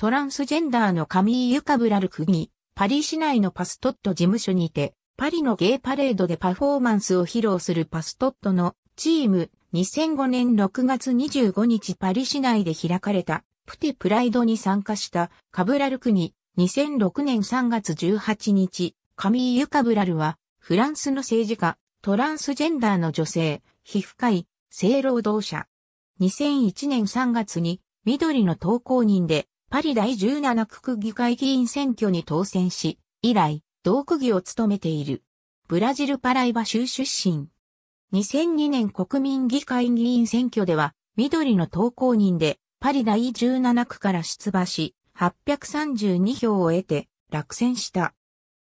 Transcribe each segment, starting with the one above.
トランスジェンダーのカミーユ・カブラル国、パリ市内のパストット事務所にて、パリのゲイパレードでパフォーマンスを披露するパストットのチーム2005年6月25日パリ市内で開かれたプテプライドに参加したカブラル国2006年3月18日カミーユ・カブラルはフランスの政治家トランスジェンダーの女性皮膚科医性労働者2001年3月に緑の投稿人でパリ第17区議会議員選挙に当選し、以来、同区議を務めている。ブラジルパライバ州出身。2002年国民議会議員選挙では、緑の投稿人で、パリ第17区から出馬し、832票を得て、落選した。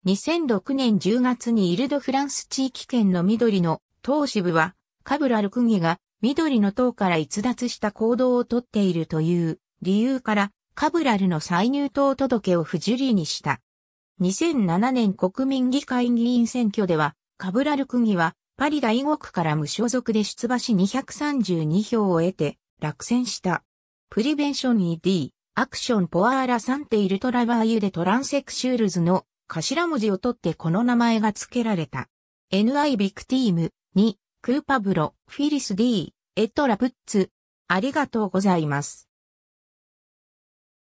2006年10月にイルドフランス地域圏の緑の党支部は、カブラル区議が緑の党から逸脱した行動をとっているという理由からカブラルの再入党届を不受理にした。2007年国民議会議員選挙では、カブラル区議はパリ大国から無所属で出馬し232票を得て落選した。プリベンション ED、アクションポアーラサンテイルトラバーユでトランセクシュールズの頭文字を取ってこの名前が付けられた。NI ビクティーム2、クーパブロ、フィリス D、エトラプッツ。ありがとうございます。